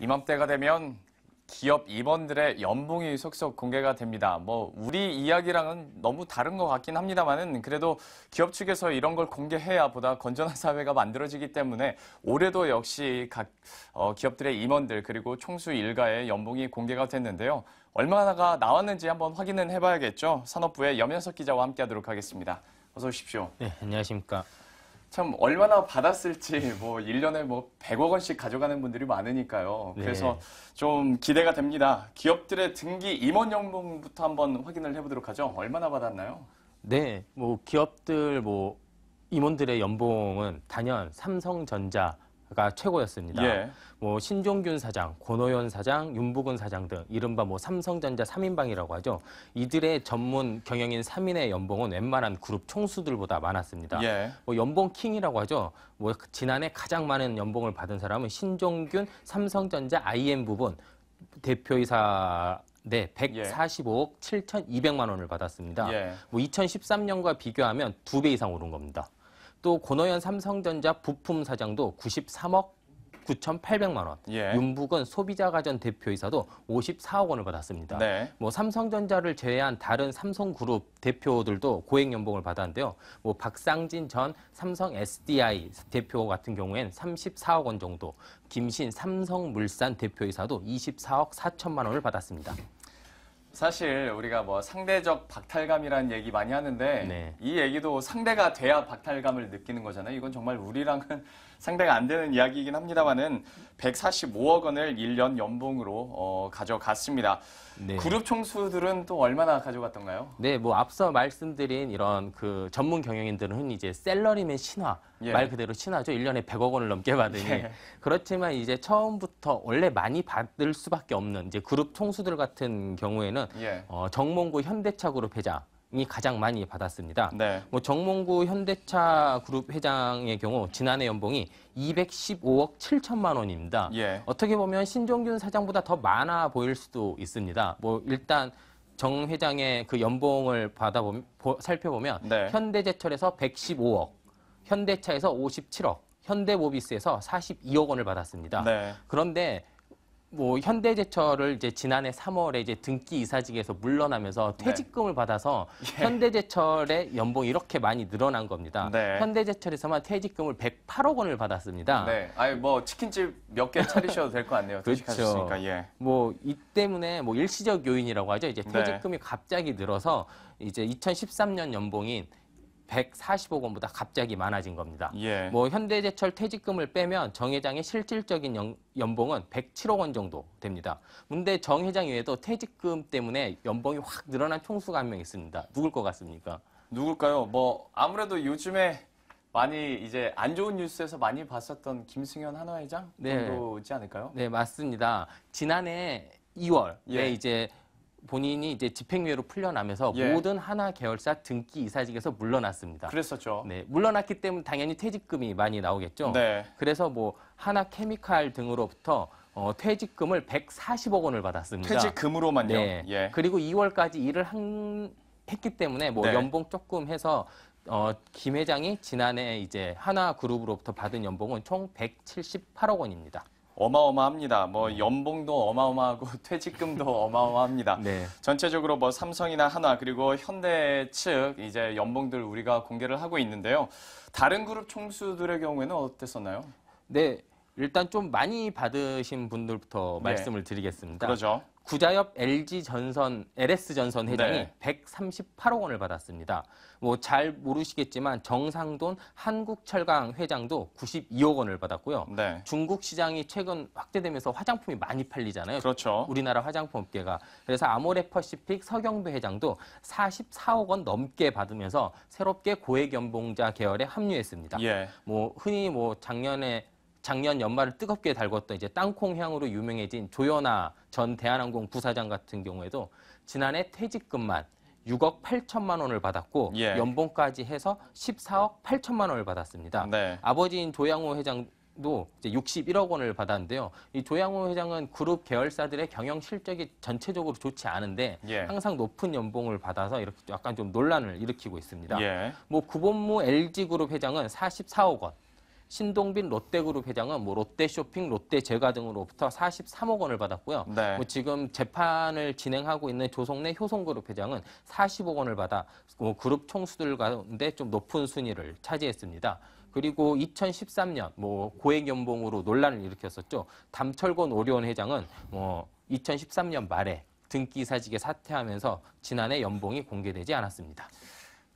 이맘때가 되면 기업 임원들의 연봉이 속속 공개가 됩니다. 뭐 우리 이야기랑은 너무 다른 것 같긴 합니다만은 그래도 기업 측에서 이런 걸 공개해야 보다 건전한 사회가 만들어지기 때문에 올해도 역시 각 어, 기업들의 임원들 그리고 총수 일가의 연봉이 공개가 됐는데요. 얼마나가 나왔는지 한번 확인은 해봐야겠죠. 산업부의 염현석 기자와 함께하도록 하겠습니다. 어서 오십시오. 네, 안녕하십니까. 참 얼마나 받았을지 뭐 1년에 뭐 100억 원씩 가져가는 분들이 많으니까요. 네. 그래서 네. 좀 기대가 됩니다. 기업들의 등기 임원 연봉부터 한번 확인을 해보도록 하죠. 얼마나 받았나요? 네, 뭐 기업들 뭐 임원들의 연봉은 단연 삼성전자, 가 최고였습니다. 예. 뭐 신종균 사장, 권오현 사장, 윤부근 사장 등 이른바 뭐 삼성전자 3인방이라고 하죠. 이들의 전문 경영인 3인의 연봉은 웬만한 그룹 총수들보다 많았습니다. 예. 뭐 연봉 킹이라고 하죠. 뭐 그 지난해 가장 많은 연봉을 받은 사람은 신종균 삼성전자 IM 부분 대표이사 네, 145억 7,200만 원을 받았습니다. 예. 뭐 2013년과 비교하면 두 배 이상 오른 겁니다. 또 고노현 삼성전자 부품 사장도 93억 9,800만 원. 예. 윤북은 소비자가전 대표이사도 54억 원을 받았습니다. 네. 뭐 삼성전자를 제외한 다른 삼성그룹 대표들도 고액 연봉을 받았는데요. 뭐 박상진 전 삼성 SDI 대표 같은 경우엔 34억 원 정도, 김신 삼성물산 대표이사도 24억 4천만 원을 받았습니다. 사실 우리가 뭐 상대적 박탈감이라는 얘기 많이 하는데 네. 이 얘기도 상대가 돼야 박탈감을 느끼는 거잖아요. 이건 정말 우리랑은 상대가 안 되는 이야기이긴 합니다만은 145억 원을 1년 연봉으로 어, 가져갔습니다. 네. 그룹 총수들은 또 얼마나 가져갔던가요? 네, 뭐 앞서 말씀드린 이런 그 전문 경영인들은 흔히 이제 셀러리맨 신화 예. 말 그대로 친하죠. 1년에 100억 원을 넘게 받으니. 예. 그렇지만 이제 처음부터 원래 많이 받을 수밖에 없는 이제 그룹 총수들 같은 경우에는 예. 어, 정몽구 현대차 그룹 회장 이 가장 많이 받았습니다. 네. 뭐 정몽구 현대차 그룹 회장의 경우 지난해 연봉이 215억 7천만 원입니다. 예. 어떻게 보면 신종균 사장보다 더 많아 보일 수도 있습니다. 뭐 일단 정 회장의 그 연봉을 받아보면 살펴보면 네. 현대제철에서 115억, 현대차에서 57억, 현대모비스에서 42억 원을 받았습니다. 네. 그런데 뭐 현대제철을 이제 지난해 3월에 이제 등기 이사직에서 물러나면서 네. 퇴직금을 네. 받아서 예. 현대제철의 연봉이 이렇게 많이 늘어난 겁니다. 네. 현대제철에서만 퇴직금을 108억 원을 받았습니다. 네. 아니 뭐 치킨집 몇 개 차리셔도 될 것 같네요. 그렇죠. 예. 뭐 이 때문에 뭐 일시적 요인이라고 하죠. 이제 네. 퇴직금이 갑자기 늘어서 이제 2013년 연봉인 140억 원보다 갑자기 많아진 겁니다. 예. 뭐 현대제철 퇴직금을 빼면 정 회장의 실질적인 연, 연봉은 107억 원 정도 됩니다. 근데 정 회장 외에도 퇴직금 때문에 연봉이 확 늘어난 총수가 한 명 있습니다. 누굴 것 같습니까? 누굴까요? 뭐 아무래도 요즘에 많이 이제 안 좋은 뉴스에서 많이 봤었던 김승현 한화회장 네. 정도지 않을까요? 네, 맞습니다. 지난해 2월에 예. 이제 본인이 이제 집행유예로 풀려나면서 예. 모든 하나 계열사 등기 이사직에서 물러났습니다. 그랬었죠. 네, 물러났기 때문에 당연히 퇴직금이 많이 나오겠죠. 네. 그래서 뭐 하나 케미칼 등으로부터 어, 퇴직금을 140억 원을 받았습니다. 퇴직금으로만요. 네. 예. 그리고 2월까지 일을 한, 했기 때문에 뭐 네. 연봉 조금 해서 어, 김 회장이 지난해 이제 하나 그룹으로부터 받은 연봉은 총 178억 원입니다. 어마어마합니다. 뭐 음. 연봉도 어마어마하고 퇴직금도 어마어마합니다. 네. 전체적으로 뭐 삼성이나 하나 그리고 현대 측 이제 연봉들 우리가 공개를 하고 있는데요. 다른 그룹 총수들의 경우에는 어땠었나요? 네, 일단 좀 많이 받으신 분들부터 네. 말씀을 드리겠습니다. 그러죠. 구자협 LG 전선 LS 전선 회장이 네. 138억 원을 받았습니다. 뭐 잘 모르시겠지만 정상돈 한국철강 회장도 92억 원을 받았고요. 네. 중국 시장이 최근 확대되면서 화장품이 많이 팔리잖아요. 그렇죠. 우리나라 화장품 업계가 그래서 아모레퍼시픽 서경배 회장도 44억 원 넘게 받으면서 새롭게 고액 연봉자 계열에 합류했습니다. 예. 뭐 흔히 뭐 작년에 작년 연말을 뜨겁게 달궜던 이제 땅콩향으로 유명해진 조연아 전 대한항공 부사장 같은 경우에도 지난해 퇴직금만 6억 8천만 원을 받았고 예. 연봉까지 해서 14억 8천만 원을 받았습니다. 네. 아버지인 조양호 회장 도 이제 61억 원을 받았는데요. 이 조양호 회장은 그룹 계열사들의 경영 실적이 전체적으로 좋지 않은데 예. 항상 높은 연봉을 받아서 이렇게 약간 좀 논란을 일으키고 있습니다. 예. 뭐 구본무 LG 그룹 회장은 44억 원, 신동빈 롯데그룹 회장은 뭐 롯데쇼핑, 롯데제가 등으로부터 43억 원을 받았고요. 네. 뭐 지금 재판을 진행하고 있는 조성래 효성그룹 회장은 40억 원을 받아 뭐 그룹 총수들 가운데 좀 높은 순위를 차지했습니다. 그리고 2013년 뭐 고액 연봉으로 논란을 일으켰었죠. 담철곤 오리온 회장은 뭐 2013년 말에 등기사직에 사퇴하면서 지난해 연봉이 공개되지 않았습니다.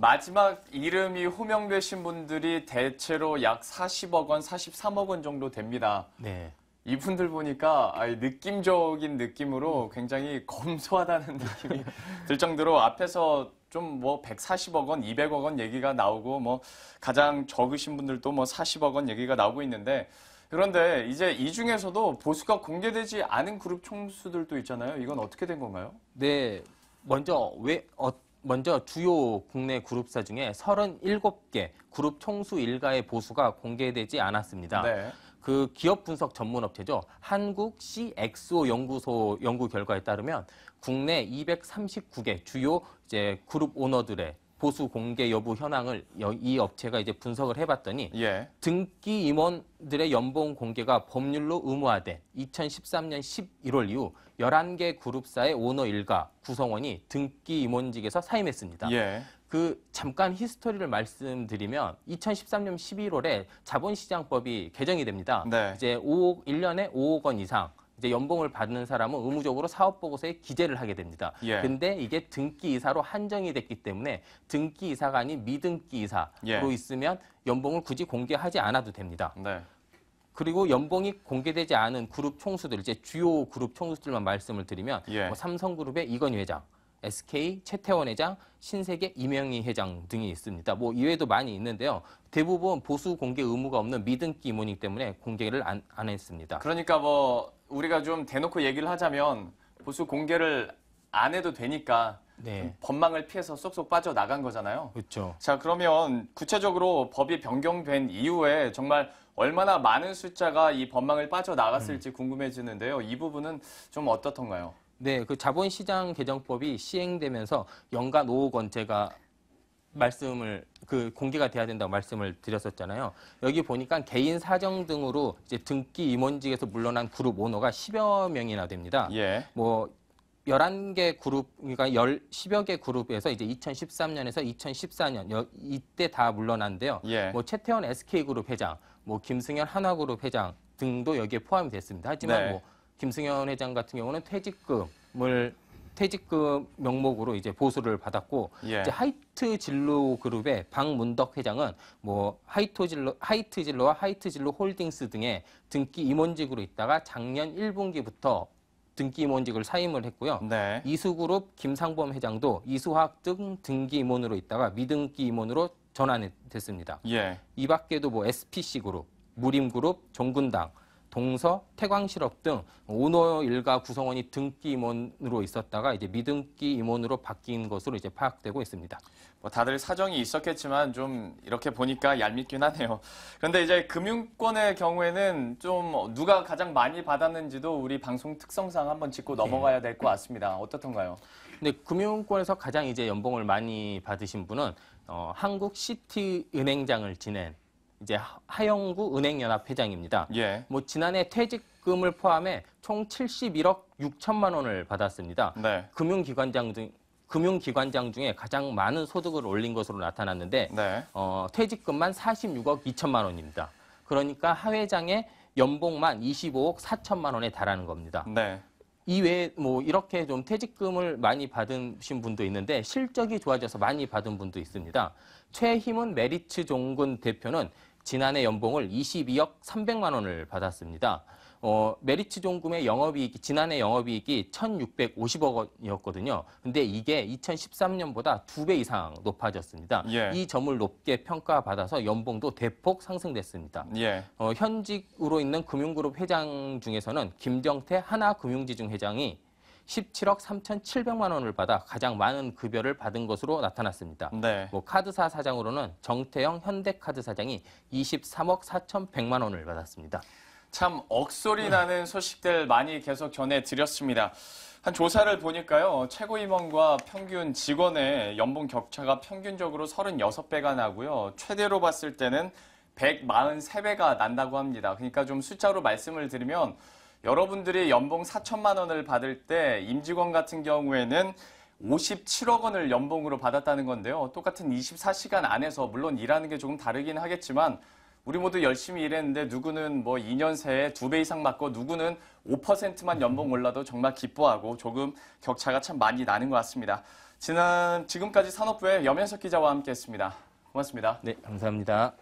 마지막 이름이 호명되신 분들이 대체로 약 40억 원, 43억 원 정도 됩니다. 네. 이분들 보니까 느낌적인 느낌으로 음. 굉장히 검소하다는 느낌이 들 정도로 앞에서 좀 뭐 140억 원, 200억 원 얘기가 나오고 뭐 가장 적으신 분들도 뭐 40억 원 얘기가 나오고 있는데 그런데 이제 이 중에서도 보수가 공개되지 않은 그룹 총수들도 있잖아요. 이건 어떻게 된 건가요? 네. 먼저 왜 어, 먼저 주요 국내 그룹사 중에 37개 그룹 총수 일가의 보수가 공개되지 않았습니다. 네. 그 기업 분석 전문 업체죠. 한국 CXO 연구소 연구 결과에 따르면 국내 239개 주요 이제 그룹 오너들의 보수 공개 여부 현황을 이 업체가 이제 분석을 해봤더니 예. 등기 임원들의 연봉 공개가 법률로 의무화된 2013년 11월 이후 11개 그룹사의 오너 일가 구성원이 등기 임원직에서 사임했습니다. 예. 그 잠깐 히스토리를 말씀드리면 2013년 11월에 자본시장법이 개정이 됩니다. 네. 이제 5억 1년에 5억 원 이상 이제 연봉을 받는 사람은 의무적으로 사업 보고서에 기재를 하게 됩니다. 예. 근데 이게 등기 이사로 한정이 됐기 때문에 등기 이사가 아닌 미등기 이사로 예. 있으면 연봉을 굳이 공개하지 않아도 됩니다. 네. 그리고 연봉이 공개되지 않은 그룹 총수들 이제 주요 그룹 총수들만 말씀을 드리면 예. 뭐 삼성그룹의 이건희 회장, SK 최태원 회장, 신세계 이명희 회장 등이 있습니다. 뭐 이외에도 많이 있는데요. 대부분 보수 공개 의무가 없는 미등기 임원이기 때문에 공개를 안, 안 했습니다. 그러니까 뭐 우리가 좀 대놓고 얘기를 하자면 보수 공개를 안 해도 되니까 네. 법망을 피해서 쏙쏙 빠져 나간 거잖아요. 그렇죠. 자 그러면 구체적으로 법이 변경된 이후에 정말 얼마나 많은 숫자가 이 법망을 빠져 나갔을지 음. 궁금해지는데요. 이 부분은 좀 어떻던가요? 네, 그 자본시장 개정법이 시행되면서 연간 5억 원제가 말씀을 그 공개가 돼야 된다고 말씀을 드렸었잖아요. 여기 보니까 개인 사정 등으로 이제 등기 임원직에서 물러난 그룹 오너가 10여 명이나 됩니다. 예. 뭐 11개 그룹, 그러니까 10, 10여 개 그룹에서 이제 2013년에서 2014년, 여, 이때 다 물러난데요. 예. 뭐 최태원 SK그룹 회장, 뭐 김승현 한화그룹 회장 등도 여기에 포함이 됐습니다. 하지만 네. 뭐 김승현 회장 같은 경우는 퇴직금을 퇴직금 명목으로 이제 보수를 받았고 예. 이제 하이트 진로 그룹의 박문덕 회장은 뭐 하이토 진로 하이트 진로와 하이트 진로 홀딩스 등의 등기 임원직으로 있다가 작년 1분기부터 등기 임원직을 사임을 했고요. 네. 이수그룹 김상범 회장도 이수학 등 등기 임원으로 있다가 미등기 임원으로 전환됐습니다. 예. 이 밖에도 뭐 SPC 그룹, 무림그룹, 종군당 동서, 태광실업 등 오너 일가 구성원이 등기 임원으로 있었다가 이제 미등기 임원으로 바뀐 것으로 이제 파악되고 있습니다. 뭐 다들 사정이 있었겠지만 좀 이렇게 보니까 얄밉긴 하네요. 그런데 이제 금융권의 경우에는 좀 누가 가장 많이 받았는지도 우리 방송 특성상 한번 짚고 네. 넘어가야 될 것 같습니다. 어떻던가요? 근데 금융권에서 가장 이제 연봉을 많이 받으신 분은 어, 한국 시티 은행장을 지낸 이제 하영구 은행연합 회장입니다. 예. 뭐 지난해 퇴직금을 포함해 총 71억 6천만 원을 받았습니다. 네. 금융기관장 등 금융기관장 중에 가장 많은 소득을 올린 것으로 나타났는데 네. 어, 퇴직금만 46억 2천만 원입니다. 그러니까 하 회장의 연봉만 25억 4천만 원에 달하는 겁니다. 네. 이외에 뭐 이렇게 좀 퇴직금을 많이 받으신 분도 있는데 실적이 좋아져서 많이 받은 분도 있습니다. 최희문 메리츠 종군 대표는 지난해 연봉을 22억 300만 원을 받았습니다. 어, 메리츠 종금의 영업이익이 지난해 영업이익이 1,650억 원이었거든요. 근데 이게 2013년보다 두 배 이상 높아졌습니다. 예. 이 점을 높게 평가받아서 연봉도 대폭 상승됐습니다. 예. 어, 현직으로 있는 금융그룹 회장 중에서는 김정태 하나금융지중 회장이 17억 3,700만 원을 받아 가장 많은 급여를 받은 것으로 나타났습니다. 네. 뭐 카드사 사장으로는 정태영 현대카드 사장이 23억 4,100만 원을 받았습니다. 참 억소리 나는 소식들 많이 계속 전해드렸습니다. 한 조사를 보니까요, 최고임원과 평균 직원의 연봉 격차가 평균적으로 36배가 나고요, 최대로 봤을 때는 143배가 난다고 합니다. 그러니까 좀 숫자로 말씀을 드리면 여러분들이 연봉 4천만 원을 받을 때 임직원 같은 경우에는 57억 원을 연봉으로 받았다는 건데요. 똑같은 24시간 안에서 물론 일하는 게 조금 다르긴 하겠지만 우리 모두 열심히 일했는데 누구는 뭐 2년 새에 2배 이상 맞고 누구는 5%만 연봉 올라도 정말 기뻐하고 조금 격차가 참 많이 나는 것 같습니다. 지난 지금까지 산업부의 염현석 기자와 함께했습니다. 고맙습니다. 네, 감사합니다.